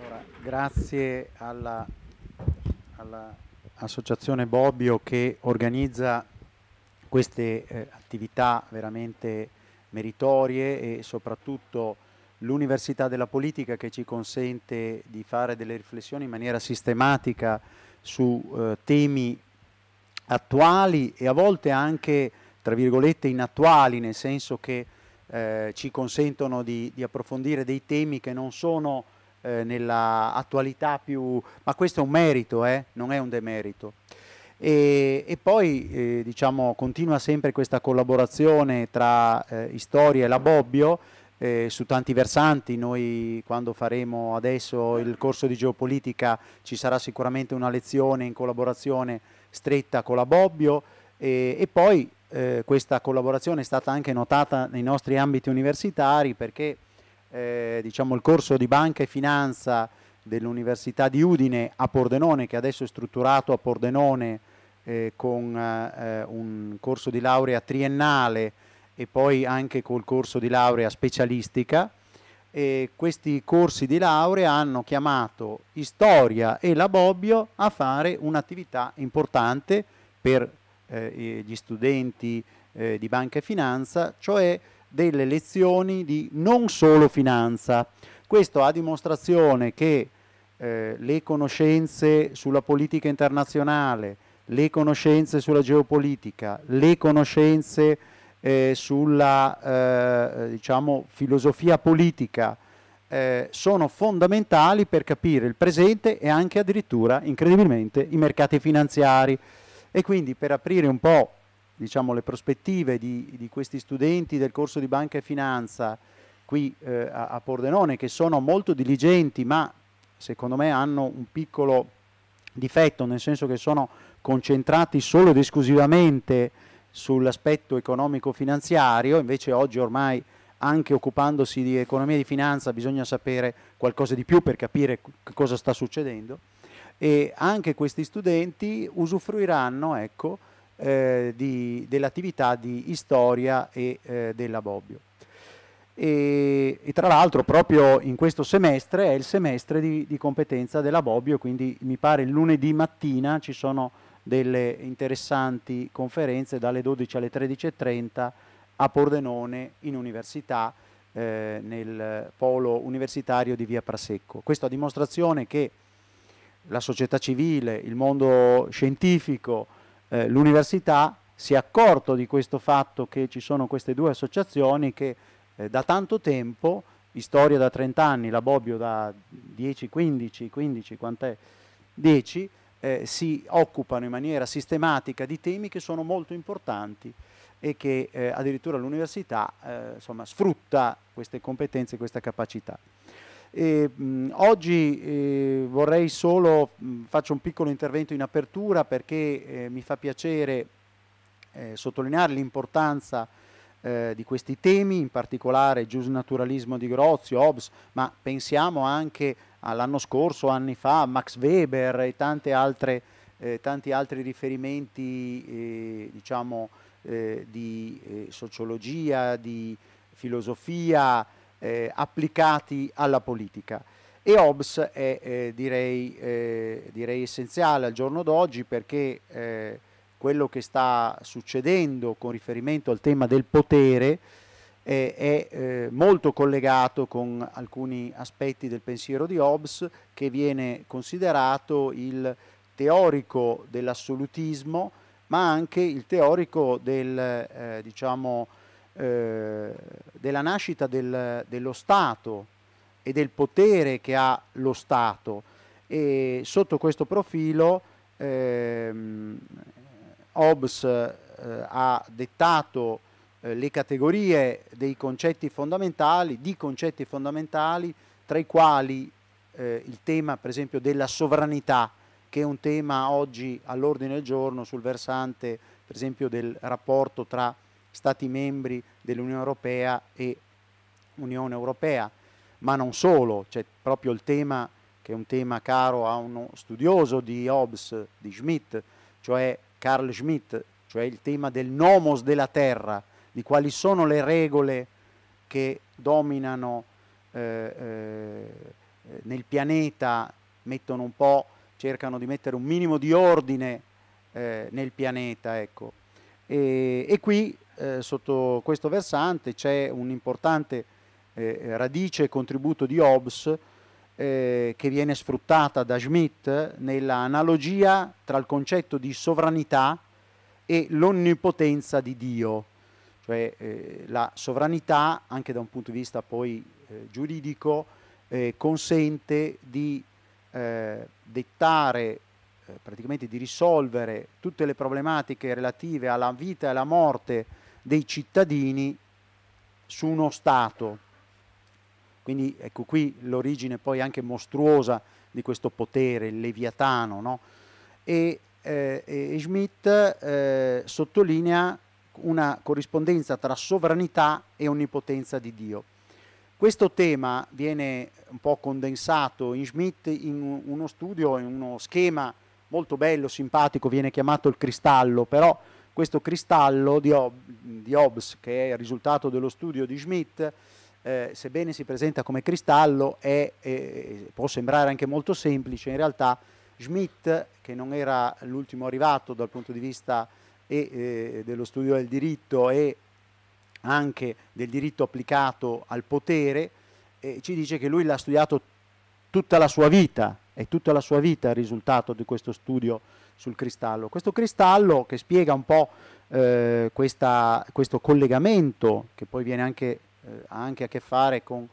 Allora, grazie all'Associazione alla Bobbio che organizza queste eh, attività veramente meritorie e soprattutto l'Università della Politica che ci consente di fare delle riflessioni in maniera sistematica su eh, temi attuali e a volte anche, tra virgolette, inattuali, nel senso che eh, ci consentono di, di approfondire dei temi che non sono eh, nella attualità più... ma questo è un merito, eh? non è un demerito. E, e poi eh, diciamo, continua sempre questa collaborazione tra eh, Istoria e la Bobbio eh, su tanti versanti, noi quando faremo adesso il corso di geopolitica ci sarà sicuramente una lezione in collaborazione stretta con la Bobbio e, e poi eh, questa collaborazione è stata anche notata nei nostri ambiti universitari perché eh, diciamo, il corso di banca e finanza dell'Università di Udine a Pordenone, che adesso è strutturato a Pordenone eh, con eh, un corso di laurea triennale e poi anche col corso di laurea specialistica. E questi corsi di laurea hanno chiamato Istoria e la Bobbio a fare un'attività importante per eh, gli studenti eh, di banca e finanza, cioè delle lezioni di non solo finanza. Questo a dimostrazione che eh, le conoscenze sulla politica internazionale, le conoscenze sulla geopolitica, le conoscenze eh, sulla eh, diciamo, filosofia politica eh, sono fondamentali per capire il presente e anche addirittura, incredibilmente, i mercati finanziari. E quindi per aprire un po' diciamo, le prospettive di, di, questi studenti del corso di banca e finanza qui eh, a, a, Pordenone, che sono molto diligenti, ma secondo me hanno un piccolo difetto, nel senso che sono concentrati solo ed esclusivamente sull'aspetto economico-finanziario, invece oggi ormai anche occupandosi di economia e di finanza bisogna sapere qualcosa di più per capire cosa sta succedendo e anche questi studenti usufruiranno ecco, eh, di, dell'attività di Istoria e eh, della Bobbio. E, e, tra l'altro proprio in questo semestre è il semestre di, di competenza della Bobbio, quindi mi pare il lunedì mattina ci sono delle interessanti conferenze dalle 12 alle 13.30 a Pordenone in università eh, nel polo universitario di via Prasecco. Questo a dimostrazione che la società civile, il mondo scientifico, eh, l'università si è accorto di questo fatto che ci sono queste due associazioni che eh, da tanto tempo, Istoria da 30 anni, la Bobbio da 10, 15, 15, quant'è? 10, eh, si occupano in maniera sistematica di temi che sono molto importanti e che eh, addirittura l'università eh, sfrutta queste competenze e questa capacità. E, mh, oggi eh, vorrei solo, mh, faccio un piccolo intervento in apertura perché eh, mi fa piacere eh, sottolineare l'importanza eh, di questi temi, in particolare giusnaturalismo di Grozio, Hobbes, ma pensiamo anche all'anno scorso, anni fa, Max Weber e altre, eh, tanti altri riferimenti eh, diciamo, di sociologia, di filosofia, eh, applicati alla politica. E Hobbes è eh, direi, eh, direi, essenziale al giorno d'oggi perché eh, quello che sta succedendo con riferimento al tema del potere eh, è molto collegato con alcuni aspetti del pensiero di Hobbes che viene considerato il teorico dell'assolutismo ma anche il teorico del, eh, diciamo, eh, della nascita del, dello Stato e del potere che ha lo Stato e sotto questo profilo ehm, Hobbes eh, ha dettato eh, le categorie dei concetti fondamentali, di concetti fondamentali, tra i quali eh, il tema per esempio della sovranità, che è un tema oggi all'ordine del giorno sul versante per esempio del rapporto tra Stati membri dell'Unione Europea e Unione Europea, ma non solo, c'è proprio il tema che è un tema caro a uno studioso di Hobbes, di Schmitt, cioè Carl Schmitt, cioè il tema del nomos della terra, di quali sono le regole che dominano eh, eh, nel pianeta, mettono un po', cercano di mettere un minimo di ordine eh, nel pianeta. Ecco. E, e qui eh, sotto questo versante c'è un importante eh, radice e contributo di Hobbes eh, che viene sfruttata da Schmitt nella analogia tra il concetto di sovranità e l'onnipotenza di Dio, cioè eh, la sovranità, anche da un punto di vista poi eh, giuridico, eh, consente di eh, dettare, praticamente di risolvere tutte le problematiche relative alla vita e alla morte dei cittadini su uno Stato. Quindi ecco qui l'origine poi anche mostruosa di questo potere, il leviatano. No? E, eh, e Schmitt eh, sottolinea una corrispondenza tra sovranità e onnipotenza di Dio. Questo tema viene un po' condensato in Schmitt in uno studio, in uno schema molto bello, simpatico, viene chiamato il cristallo, però questo cristallo di, Hob- di Hobbes, che è il risultato dello studio di Schmidt, eh, sebbene si presenta come cristallo, è, eh, può sembrare anche molto semplice, in realtà Schmidt, che non era l'ultimo arrivato dal punto di vista e, eh, dello studio del diritto e anche del diritto applicato al potere, eh, ci dice che lui l'ha studiato tutta la sua vita, è tutta la sua vita il risultato di questo studio sul cristallo. Questo cristallo che spiega un po' eh, questa, questo collegamento che poi anche, eh, ha anche a che fare con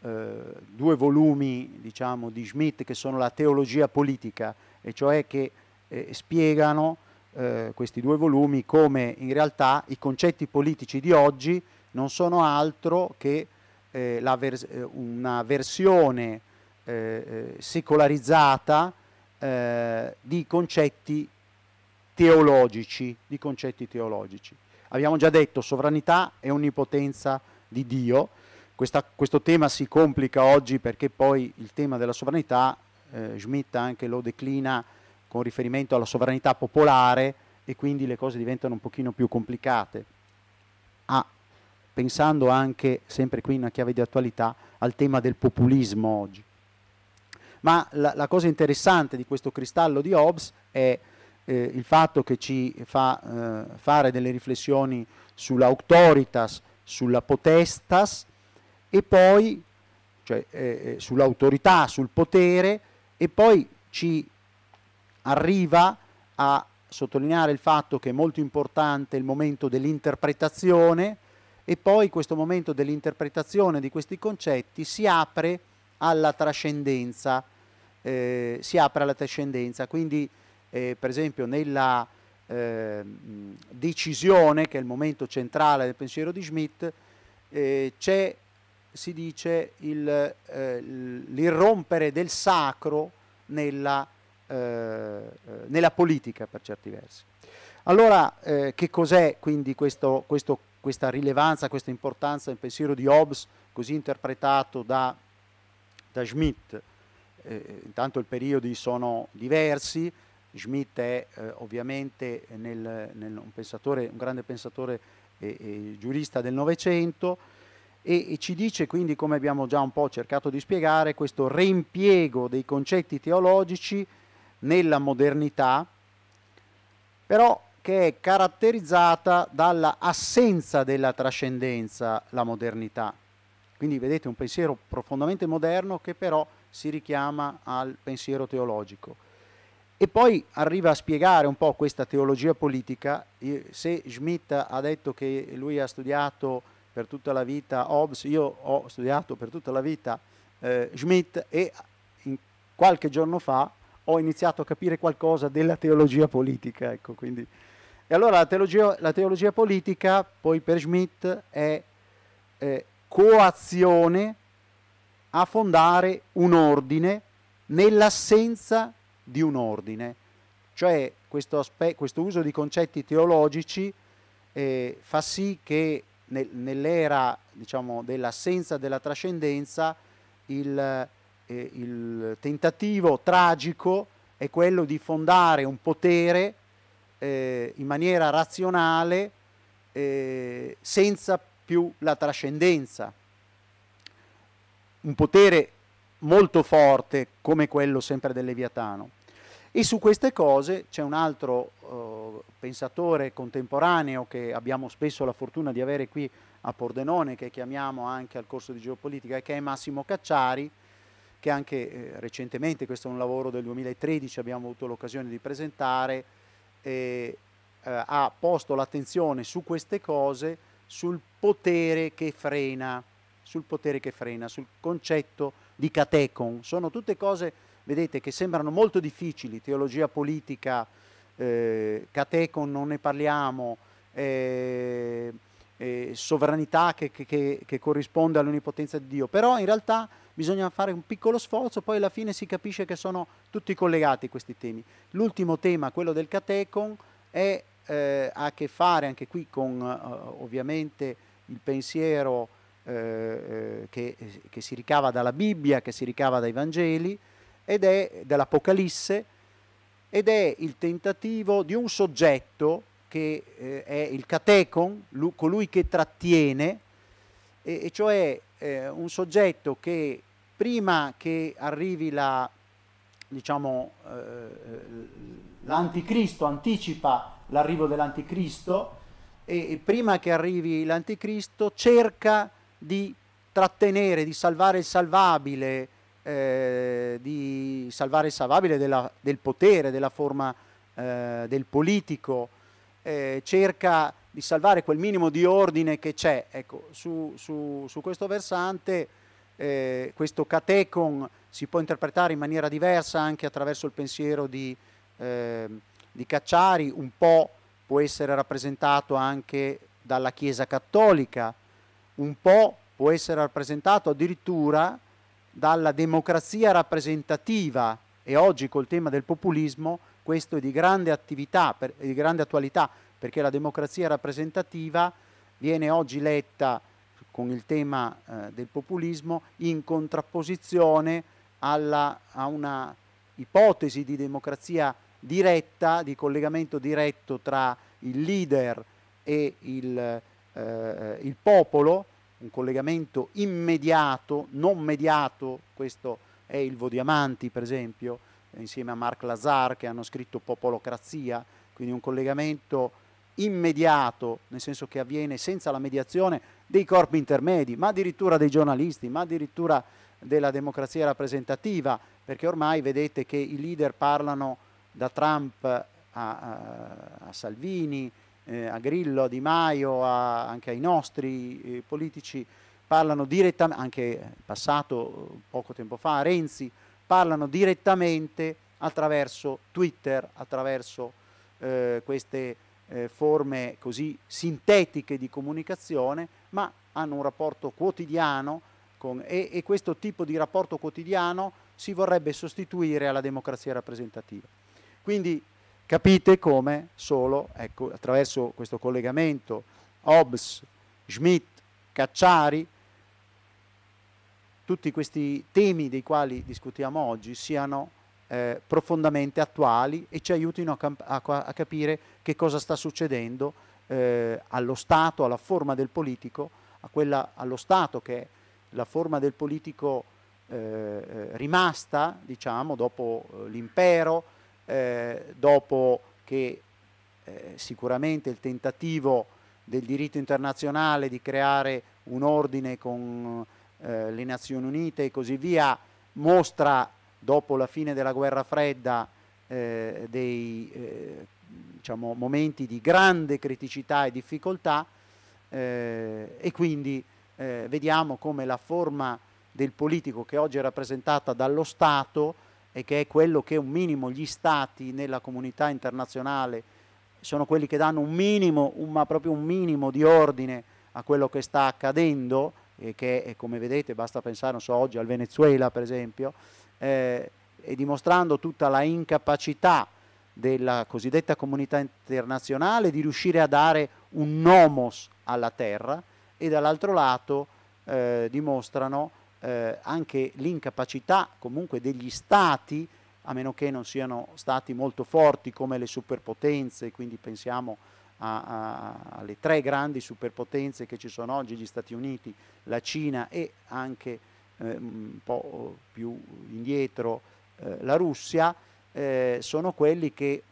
eh, due volumi diciamo, di Schmitt che sono la teologia politica e cioè che eh, spiegano eh, questi due volumi come in realtà i concetti politici di oggi non sono altro che eh, una versione secolarizzata eh, di concetti teologici, di concetti teologici. Abbiamo già detto sovranità e onnipotenza di Dio. Questa, questo tema si complica oggi perché poi il tema della sovranità, eh, Schmidt anche lo declina con riferimento alla sovranità popolare e quindi le cose diventano un pochino più complicate. Ah, pensando anche, sempre qui in una chiave di attualità, al tema del populismo oggi. Ma la, la cosa interessante di questo cristallo di Hobbes è eh, il fatto che ci fa eh, fare delle riflessioni sull'autoritas, sulla potestas e poi cioè, eh, eh, sull'autorità, sul potere e poi ci arriva a sottolineare il fatto che è molto importante il momento dell'interpretazione e poi questo momento dell'interpretazione di questi concetti si apre alla trascendenza eh, si apre alla trascendenza. Quindi, eh, per esempio, nella eh, decisione, che è il momento centrale del pensiero di Schmidt, eh, c'è, si dice, il, eh, l'irrompere del sacro nella, eh, nella, politica, per certi versi. Allora, che cos'è quindi questo, questo, questa rilevanza, questa importanza del pensiero di Hobbes, così interpretato da, da Schmidt? eh, intanto i periodi sono diversi, Schmidt è eh, ovviamente nel, nel, un, pensatore, un, grande pensatore e, e giurista del Novecento e, e, ci dice quindi, come abbiamo già un po' cercato di spiegare, questo reimpiego dei concetti teologici nella modernità, però che è caratterizzata dalla assenza della trascendenza, la modernità. Quindi vedete un pensiero profondamente moderno che però si richiama al pensiero teologico. E poi arriva a spiegare un po' questa teologia politica. Se Schmidt ha detto che lui ha studiato per tutta la vita Hobbes, io ho studiato per tutta la vita eh, Schmidt e qualche giorno fa ho iniziato a capire qualcosa della teologia politica. Ecco, quindi. E allora la teologia, la teologia politica, poi per Schmidt, è eh, coazione a fondare un ordine nell'assenza di un ordine. Cioè questo, questo uso di concetti teologici eh, fa sì che nel, nell'era diciamo, dell'assenza della trascendenza il, eh, il, tentativo tragico è quello di fondare un potere eh, in maniera razionale eh, senza più la trascendenza. Un potere molto forte come quello sempre del Leviatano. E su queste cose c'è un altro eh, pensatore contemporaneo che abbiamo spesso la fortuna di avere qui a Pordenone, che chiamiamo anche al corso di geopolitica, che è Massimo Cacciari, che anche eh, recentemente, questo è un lavoro del 2013, abbiamo avuto l'occasione di presentare, eh, eh, ha posto l'attenzione su queste cose sul potere che frena, sul potere che frena, sul concetto di catecon. Sono tutte cose, vedete, che sembrano molto difficili, teologia politica, eh, catecon non ne parliamo, eh, eh, sovranità che, che, che corrisponde all'onipotenza di Dio, però in realtà bisogna fare un piccolo sforzo, poi alla fine si capisce che sono tutti collegati questi temi. L'ultimo tema, quello del catecon, è eh, ha a che fare anche qui con eh, ovviamente il pensiero eh, eh, che, che, si ricava dalla Bibbia, che si ricava dai Vangeli, ed è dell'Apocalisse, ed è il tentativo di un soggetto che eh, è il catecon, lui, colui che trattiene, e, e cioè eh, un soggetto che prima che arrivi la, diciamo, l'anticristo anticipa l'arrivo dell'anticristo e prima che arrivi l'anticristo cerca di trattenere, di salvare il salvabile, eh, di salvare il salvabile della, del potere, della forma eh, del politico, eh, cerca di salvare quel minimo di ordine che c'è. Ecco, su, su, su questo versante eh, questo catecon si può interpretare in maniera diversa anche attraverso il pensiero di... Ehm, di Cacciari, un po' può essere rappresentato anche dalla Chiesa Cattolica, un po' può essere rappresentato addirittura dalla democrazia rappresentativa e oggi col tema del populismo questo è di grande attività, per, di grande attualità, perché la democrazia rappresentativa viene oggi letta con il tema eh, del populismo in contrapposizione alla, a una ipotesi di democrazia diretta, di collegamento diretto tra il leader e il, eh, il popolo, un collegamento immediato, non mediato, questo è il Vodiamanti per esempio, insieme a Marc Lazar che hanno scritto Popolocrazia, quindi un collegamento immediato, nel senso che avviene senza la mediazione dei corpi intermedi, ma addirittura dei giornalisti, ma addirittura della democrazia rappresentativa, perché ormai vedete che i leader parlano da Trump a, a Salvini, eh, a Grillo, a Di Maio, a, anche ai nostri eh, politici, parlano direttamente, anche passato poco tempo fa, a Renzi, parlano direttamente attraverso Twitter, attraverso eh, queste eh, forme così sintetiche di comunicazione, ma hanno un rapporto quotidiano con, e, e questo tipo di rapporto quotidiano si vorrebbe sostituire alla democrazia rappresentativa. Quindi capite come solo ecco, attraverso questo collegamento Hobbes, Schmidt, Cacciari, tutti questi temi dei quali discutiamo oggi siano eh, profondamente attuali e ci aiutino a, a, a, capire che cosa sta succedendo eh, allo Stato, alla forma del politico, quella, allo Stato che è la forma del politico eh, eh rimasta, diciamo, dopo eh, l'impero, eh, dopo che eh, sicuramente il tentativo del diritto internazionale di creare un ordine con eh, le Nazioni Unite e così via mostra dopo la fine della guerra fredda eh, dei eh, diciamo, momenti di grande criticità e difficoltà e quindi vediamo come la forma del politico che oggi è rappresentata dallo Stato e che è quello che un minimo gli stati nella comunità internazionale sono quelli che danno un minimo, un, ma proprio un minimo di ordine a quello che sta accadendo, e che come vedete basta pensare so, oggi al Venezuela per esempio, eh, e dimostrando tutta la incapacità della cosiddetta comunità internazionale di riuscire a dare un nomos alla terra e dall'altro lato eh, dimostrano eh, anche l'incapacità comunque degli stati, a meno che non siano stati molto forti come le superpotenze, quindi pensiamo a, a, alle tre grandi superpotenze che ci sono oggi, gli Stati Uniti, la Cina e anche eh, un po' più indietro eh, la Russia, eh, sono quelli che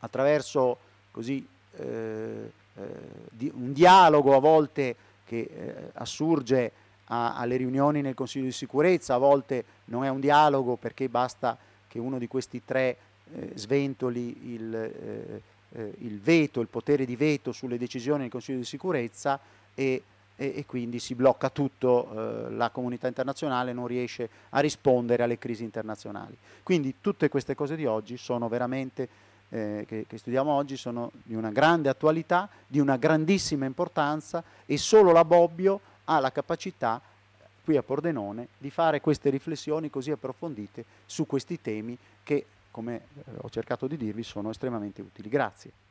attraverso così, eh, eh, di, un dialogo a volte che assurge a, alle riunioni nel Consiglio di sicurezza, a volte non è un dialogo perché basta che uno di questi tre eh, sventoli il, eh, eh, il, veto, il potere di veto sulle decisioni del Consiglio di sicurezza e, e, e quindi si blocca tutto, eh, la comunità internazionale non riesce a rispondere alle crisi internazionali. Quindi tutte queste cose di oggi sono veramente... Eh, che, che, studiamo oggi sono di una grande attualità, di una grandissima importanza e solo la Bobbio ha la capacità qui a Pordenone di fare queste riflessioni così approfondite su questi temi che, come eh, ho cercato di dirvi, sono estremamente utili. Grazie.